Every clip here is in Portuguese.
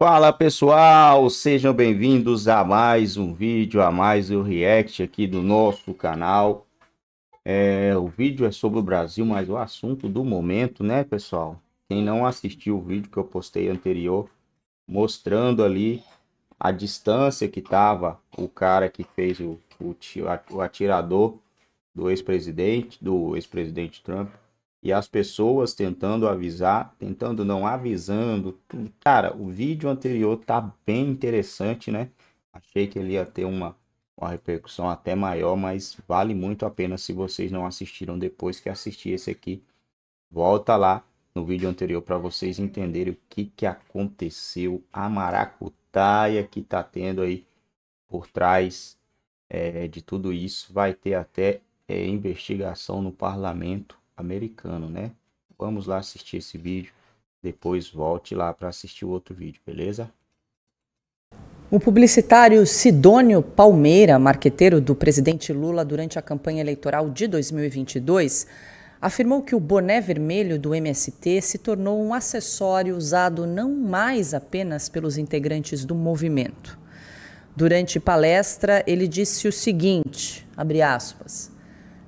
Fala pessoal, sejam bem-vindos a mais um vídeo, a mais um react aqui do nosso canal. É, o vídeo é sobre o Brasil, mas o assunto do momento, né pessoal? Quem não assistiu o vídeo que eu postei anterior, mostrando ali a distância que tava o cara que fez o, o, o atirador do ex-presidente, do ex-presidente Trump, e as pessoas tentando avisar, tentando não avisando. Cara, o vídeo anterior tá bem interessante, né? Achei que ele ia ter uma, uma repercussão até maior, mas vale muito a pena se vocês não assistiram depois que assistir esse aqui. Volta lá no vídeo anterior para vocês entenderem o que, que aconteceu, a maracutaia que tá tendo aí por trás é, de tudo isso. Vai ter até é, investigação no parlamento americano, né? Vamos lá assistir esse vídeo, depois volte lá para assistir o outro vídeo, beleza? O publicitário Sidônio Palmeira, marqueteiro do presidente Lula durante a campanha eleitoral de 2022, afirmou que o boné vermelho do MST se tornou um acessório usado não mais apenas pelos integrantes do movimento. Durante palestra, ele disse o seguinte, abre aspas,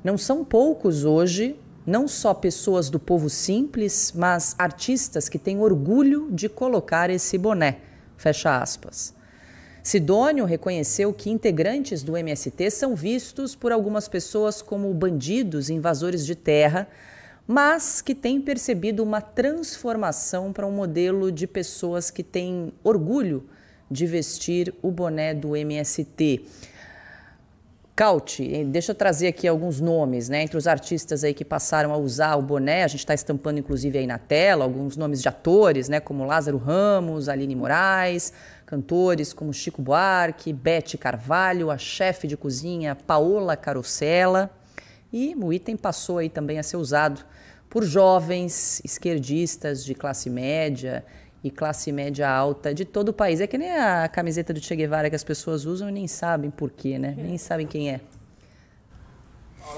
não são poucos hoje não só pessoas do povo simples, mas artistas que têm orgulho de colocar esse boné. Fecha aspas. Sidônio reconheceu que integrantes do MST são vistos por algumas pessoas como bandidos, invasores de terra, mas que têm percebido uma transformação para um modelo de pessoas que têm orgulho de vestir o boné do MST deixa eu trazer aqui alguns nomes, né? Entre os artistas aí que passaram a usar o boné, a gente está estampando inclusive aí na tela alguns nomes de atores, né? Como Lázaro Ramos, Aline Moraes, cantores como Chico Buarque, Bete Carvalho, a chefe de cozinha Paola Carosella. E o item passou aí também a ser usado por jovens esquerdistas de classe média e classe média alta de todo o país. É que nem a camiseta do Che Guevara que as pessoas usam e nem sabem por quê, né? Nem sabem quem é.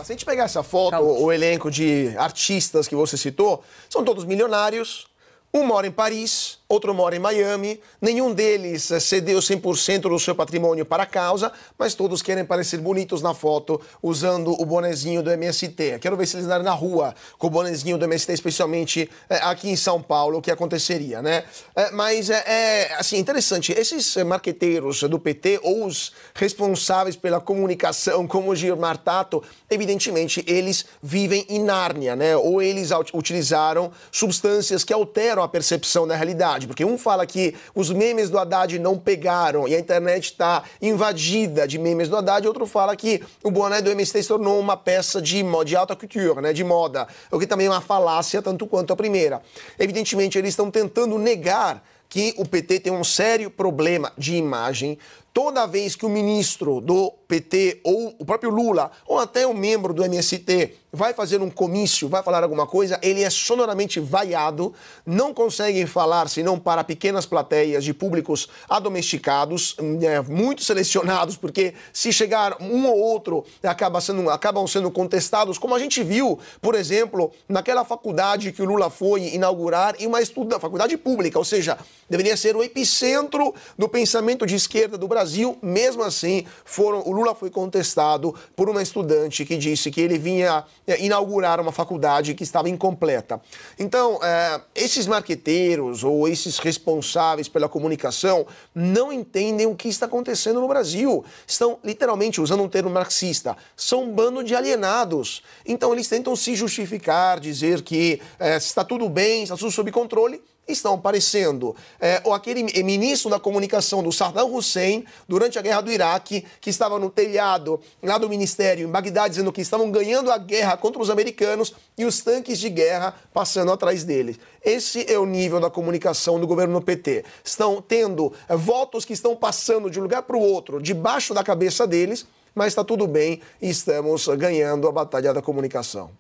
Se a gente pegar essa foto, o elenco de artistas que você citou, são todos milionários, um mora em Paris, outro mora em Miami. Nenhum deles eh, cedeu 100% do seu patrimônio para a causa, mas todos querem parecer bonitos na foto usando o bonezinho do MST. Quero ver se eles andarem na rua com o bonezinho do MST, especialmente eh, aqui em São Paulo, o que aconteceria, né? Eh, mas é assim, interessante, esses marqueteiros do PT ou os responsáveis pela comunicação, como Gilmar Tato, evidentemente eles vivem em Nárnia, né? Ou eles utilizaram substâncias que alteram a percepção da realidade. Haddad, porque um fala que os memes do Haddad não pegaram e a internet está invadida de memes do Haddad, outro fala que o boné do MST se tornou uma peça de, de alta couture, né, de moda, o que também é uma falácia tanto quanto a primeira. Evidentemente, eles estão tentando negar que o PT tem um sério problema de imagem, toda vez que o ministro do PT ou o próprio Lula ou até um membro do MST vai fazer um comício, vai falar alguma coisa, ele é sonoramente vaiado, não consegue falar senão para pequenas plateias de públicos adomesticados, hum, é, muito selecionados, porque se chegar um ou outro acaba sendo, acabam sendo contestados, como a gente viu, por exemplo, naquela faculdade que o Lula foi inaugurar e uma estuda, faculdade pública, ou seja, deveria ser o epicentro do pensamento de esquerda do Brasil Brasil, mesmo assim, foram, o Lula foi contestado por uma estudante que disse que ele vinha é, inaugurar uma faculdade que estava incompleta. Então, é, esses marqueteiros ou esses responsáveis pela comunicação não entendem o que está acontecendo no Brasil. Estão literalmente usando um termo marxista. São um bando de alienados. Então, eles tentam se justificar, dizer que é, está tudo bem, está tudo sob controle estão aparecendo. É, ou aquele ministro da comunicação do Saddam Hussein, durante a guerra do Iraque, que estava no telhado lá do ministério em Bagdá, dizendo que estavam ganhando a guerra contra os americanos e os tanques de guerra passando atrás deles. Esse é o nível da comunicação do governo do PT. Estão tendo é, votos que estão passando de um lugar para o outro, debaixo da cabeça deles, mas está tudo bem e estamos ganhando a batalha da comunicação.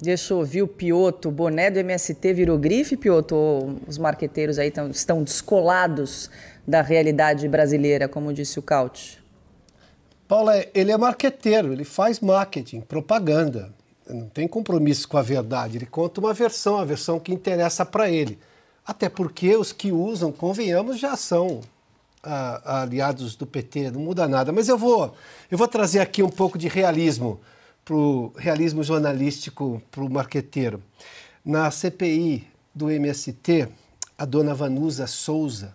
Deixa eu ouvir o Pioto, boné do MST virou grife, Pioto. Os marqueteiros aí tão, estão descolados da realidade brasileira, como disse o Couch. Paulo, ele é marqueteiro, ele faz marketing, propaganda. Não tem compromisso com a verdade. Ele conta uma versão, a versão que interessa para ele. Até porque os que usam, convenhamos, já são ah, aliados do PT, não muda nada. Mas eu vou, eu vou trazer aqui um pouco de realismo para o realismo jornalístico, para o marqueteiro. Na CPI do MST, a dona Vanusa Souza,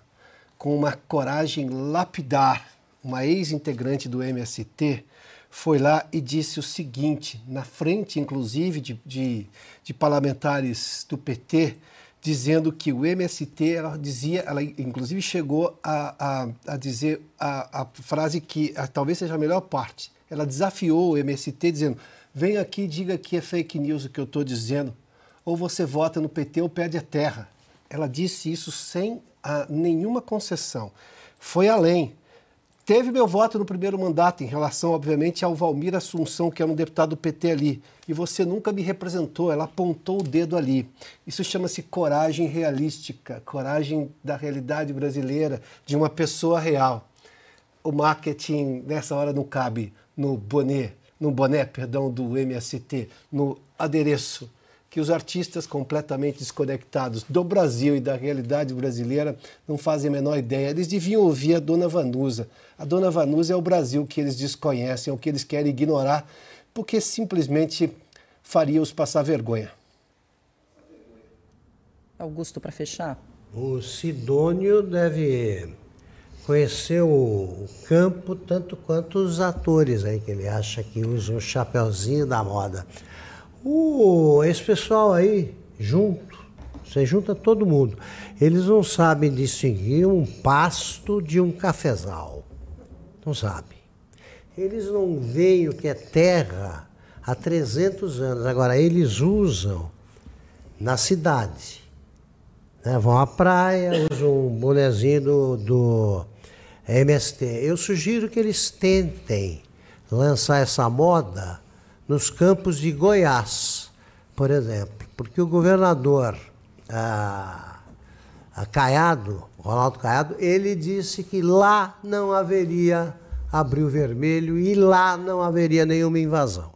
com uma coragem lapidar, uma ex-integrante do MST, foi lá e disse o seguinte, na frente, inclusive, de, de, de parlamentares do PT, dizendo que o MST, ela dizia, ela inclusive chegou a, a, a dizer a, a, frase que talvez seja a melhor parte. Ela desafiou o MST dizendo: vem aqui diga que é fake news o que eu estou dizendo, ou você vota no PT ou perde a terra. Ela disse isso sem nenhuma concessão. Foi além teve meu voto no primeiro mandato, em relação, obviamente, ao Valmir Assunção, que era um deputado do PT ali. E você nunca me representou, ela apontou o dedo ali. Isso chama-se coragem realística, coragem da realidade brasileira, de uma pessoa real. O marketing, nessa hora, não cabe no boné, no boné, perdão, do MST, no adereço que os artistas completamente desconectados do Brasil e da realidade brasileira não fazem a menor ideia. Eles deviam ouvir a Dona Vanusa. A Dona Vanusa é o Brasil que eles desconhecem, é o que eles querem ignorar, porque simplesmente faria-os passar vergonha. Augusto, para fechar. O Sidônio deve conhecer o campo tanto quanto os atores aí, que ele acha que usam um o chapeuzinho da moda. Uh, esse pessoal aí, junto, você junta todo mundo. Eles não sabem distinguir um pasto de um cafezal. Não sabem. Eles não veem o que é terra há 300 anos. Agora, eles usam na cidade. Né? Vão à praia, usam um bonezinho do, do MST. Eu sugiro que eles tentem lançar essa moda nos campos de Goiás, por exemplo, porque o governador Caiado, Ronaldo Caiado, ele disse que lá não haveria abril vermelho e lá não haveria nenhuma invasão.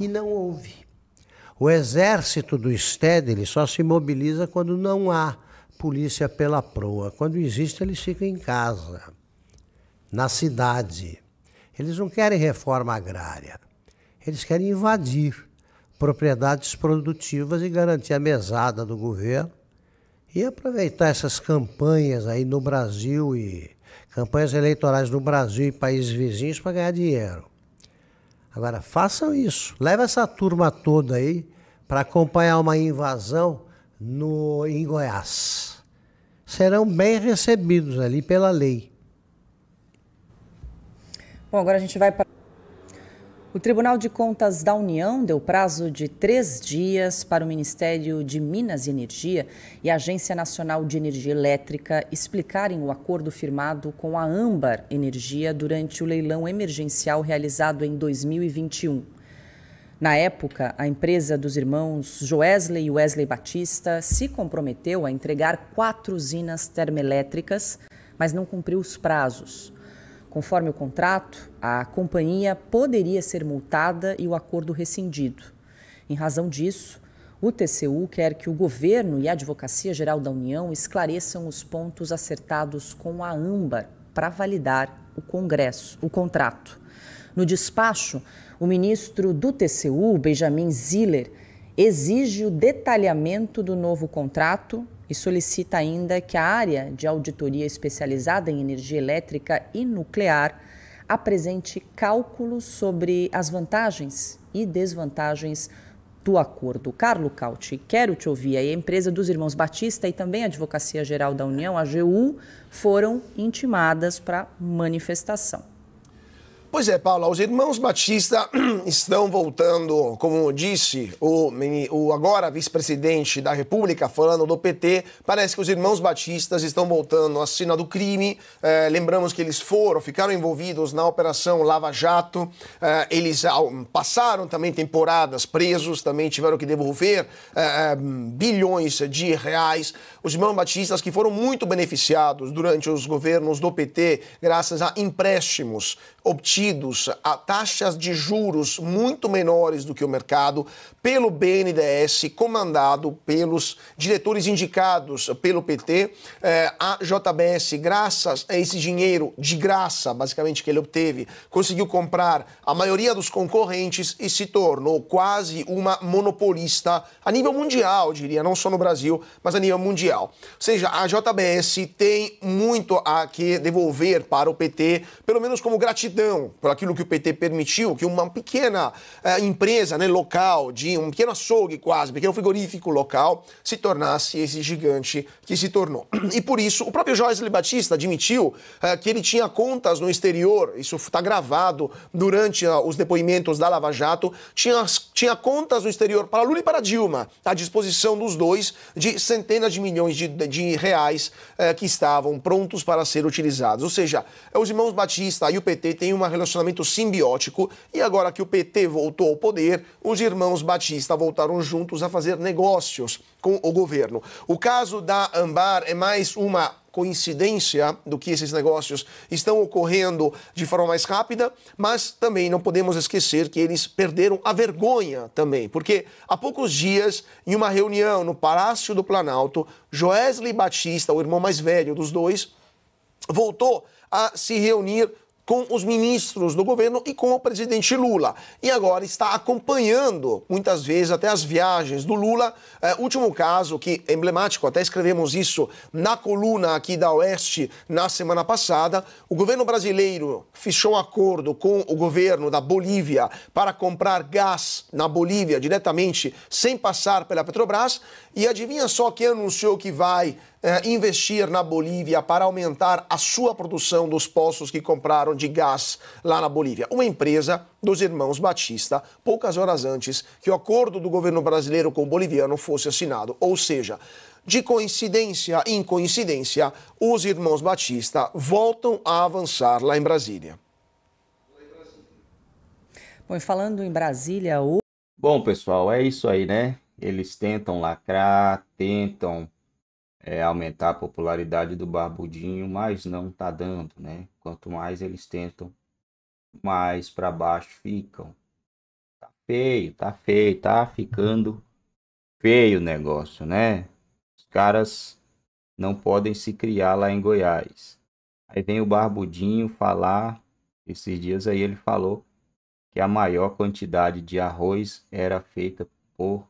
E não houve. O exército do Estado ele só se mobiliza quando não há polícia pela proa. Quando existe, eles ficam em casa, na cidade. Eles não querem reforma agrária eles querem invadir propriedades produtivas e garantir a mesada do governo e aproveitar essas campanhas aí no Brasil e campanhas eleitorais no Brasil e países vizinhos para ganhar dinheiro. Agora, façam isso. Leve essa turma toda aí para acompanhar uma invasão no, em Goiás. Serão bem recebidos ali pela lei. Bom, agora a gente vai para. O Tribunal de Contas da União deu prazo de três dias para o Ministério de Minas e Energia e a Agência Nacional de Energia Elétrica explicarem o acordo firmado com a Âmbar Energia durante o leilão emergencial realizado em 2021. Na época, a empresa dos irmãos Joesley e Wesley Batista se comprometeu a entregar quatro usinas termoelétricas, mas não cumpriu os prazos. Conforme o contrato, a companhia poderia ser multada e o acordo rescindido. Em razão disso, o TCU quer que o governo e a Advocacia Geral da União esclareçam os pontos acertados com a AMBAR para validar o Congresso, o contrato. No despacho, o ministro do TCU, Benjamin Ziller, exige o detalhamento do novo contrato e solicita ainda que a área de auditoria especializada em energia elétrica e nuclear apresente cálculos sobre as vantagens e desvantagens do acordo. Carlo Cauti, quero te ouvir. a empresa dos irmãos Batista e também a Advocacia Geral da União, a AGU, foram intimadas para manifestação. Pois é, Paula, os irmãos Batista estão voltando, como disse o, o agora vice-presidente da República, falando do PT, parece que os irmãos Batistas estão voltando à cena do crime. É, lembramos que eles foram, ficaram envolvidos na Operação Lava Jato, é, eles passaram também temporadas presos, também tiveram que devolver é, é, bilhões de reais. Os irmãos Batistas que foram muito beneficiados durante os governos do PT, graças a empréstimos obtidos a taxas de juros muito menores do que o mercado pelo BNDES, comandado pelos diretores indicados pelo PT. Eh, a JBS, graças a esse dinheiro de graça, basicamente, que ele obteve, conseguiu comprar a maioria dos concorrentes e se tornou quase uma monopolista a nível mundial, diria, não só no Brasil, mas a nível mundial. Ou seja, a JBS tem muito a que devolver para o PT, pelo menos como gratidão gratidão por aquilo que o PT permitiu que uma pequena eh, empresa né, local, de um pequeno açougue quase, pequeno frigorífico local, se tornasse esse gigante que se tornou. E por isso, o próprio Joyce Batista admitiu eh, que ele tinha contas no exterior, isso está gravado durante ah, os depoimentos da Lava Jato, tinha, tinha contas no exterior para Lula e para Dilma, à disposição dos dois, de centenas de milhões de, de reais eh, que estavam prontos para ser utilizados. Ou seja, é os irmãos Batista e o PT tem um relacionamento simbiótico e agora que o PT voltou ao poder, os irmãos Batista voltaram juntos a fazer negócios com o governo. O caso da Ambar é mais uma coincidência do que esses negócios estão ocorrendo de forma mais rápida, mas também não podemos esquecer que eles perderam a vergonha também, porque há poucos dias, em uma reunião no Palácio do Planalto, Joesley Batista, o irmão mais velho dos dois, voltou a se reunir com os ministros do governo e com o presidente Lula. E agora está acompanhando, muitas vezes, até as viagens do Lula. É, último caso que é emblemático, até escrevemos isso na coluna aqui da Oeste na semana passada. O governo brasileiro fechou um acordo com o governo da Bolívia para comprar gás na Bolívia diretamente, sem passar pela Petrobras. E adivinha só quem anunciou que vai é, investir na Bolívia para aumentar a sua produção dos poços que compraram de gás lá na Bolívia. Uma empresa dos irmãos Batista, poucas horas antes que o acordo do governo brasileiro com o boliviano fosse assinado. Ou seja, de coincidência em coincidência, os irmãos Batista voltam a avançar lá em Brasília. Bom, falando em Brasília, o... Bom, pessoal, é isso aí, né? Eles tentam lacrar, tentam é, aumentar a popularidade do Barbudinho, mas não tá dando, né? Quanto mais eles tentam, mais para baixo ficam. Tá feio, tá feio, tá ficando feio o negócio, né? Os caras não podem se criar lá em Goiás. Aí vem o Barbudinho falar, esses dias aí ele falou que a maior quantidade de arroz era feita por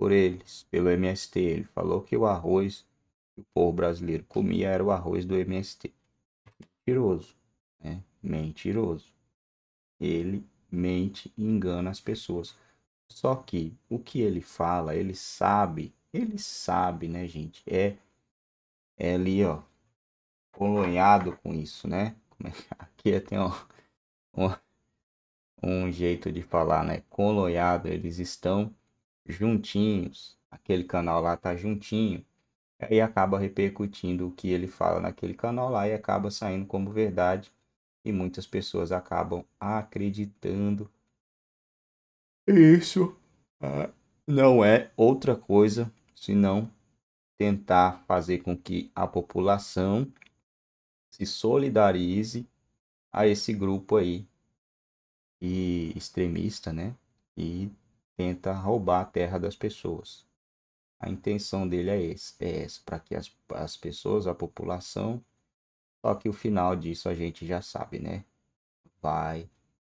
por eles, pelo MST. Ele falou que o arroz que o povo brasileiro comia era o arroz do MST. Mentiroso, né? Mentiroso. Ele mente e engana as pessoas. Só que o que ele fala, ele sabe, ele sabe, né, gente? É, é ali, ó, colonhado com isso, né? É aqui é, tem um, um, um jeito de falar, né? Colonhado, eles estão juntinhos, aquele canal lá tá juntinho, e acaba repercutindo o que ele fala naquele canal lá e acaba saindo como verdade e muitas pessoas acabam acreditando. Isso ah, não é outra coisa senão tentar fazer com que a população se solidarize a esse grupo aí e extremista, né? E tenta roubar a terra das pessoas. A intenção dele é, esse, é essa, para que as, as pessoas, a população, só que o final disso a gente já sabe, né? Vai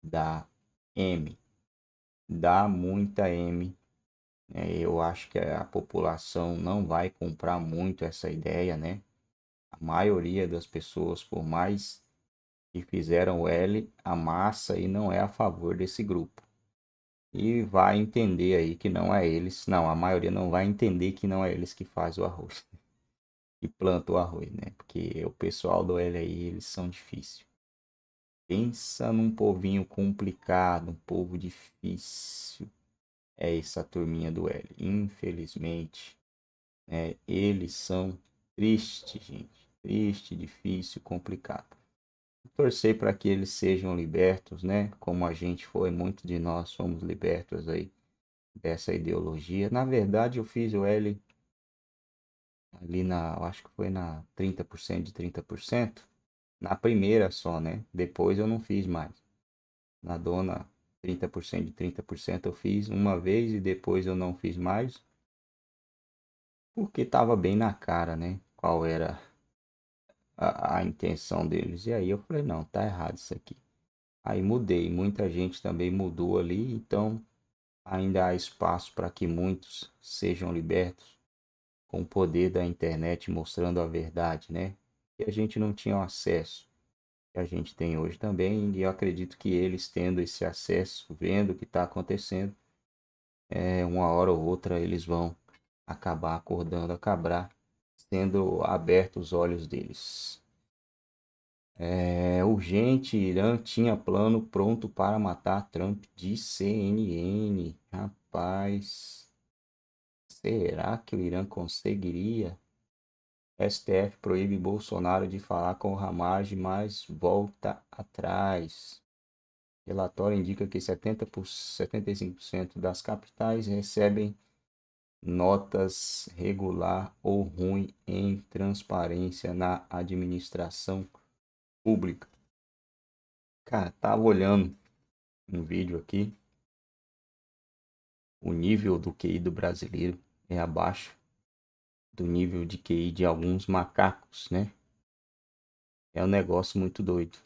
dar M. Dá muita M. Né? Eu acho que a população não vai comprar muito essa ideia, né? A maioria das pessoas, por mais que fizeram L, massa e não é a favor desse grupo e vai entender aí que não é eles, não, a maioria não vai entender que não é eles que faz o arroz né? e planta o arroz, né? Porque o pessoal do L aí eles são difíceis. Pensa num povinho complicado, um povo difícil. É essa turminha do L. Infelizmente, né? eles são tristes, gente. Triste, difícil, complicado torcer para que eles sejam libertos, né? Como a gente foi, muitos de nós somos libertos aí dessa ideologia. Na verdade, eu fiz o L ali na, eu acho que foi na 30% de 30%, na primeira só, né? Depois eu não fiz mais. Na dona 30% de 30% eu fiz uma vez e depois eu não fiz mais. Porque estava bem na cara, né? Qual era a, a intenção deles. E aí eu falei, não, tá errado isso aqui. Aí mudei, muita gente também mudou ali, então ainda há espaço para que muitos sejam libertos com o poder da internet mostrando a verdade, né? Que a gente não tinha acesso, que a gente tem hoje também, e eu acredito que eles tendo esse acesso, vendo o que está acontecendo, é, uma hora ou outra eles vão acabar acordando, acabar sendo aberto os olhos deles. É, urgente, Irã tinha plano pronto para matar Trump de CNN. Rapaz, será que o Irã conseguiria? STF proíbe Bolsonaro de falar com Hamas, mas volta atrás. Relatório indica que 70 por 75% das capitais recebem notas regular ou ruim em transparência na administração pública. Cara, tava olhando um vídeo aqui. O nível do QI do brasileiro é abaixo do nível de QI de alguns macacos, né? É um negócio muito doido.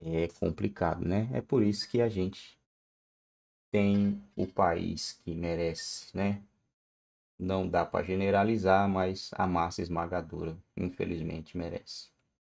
É complicado, né? É por isso que a gente tem o país que merece, né? Não dá para generalizar, mas a massa esmagadora, infelizmente, merece.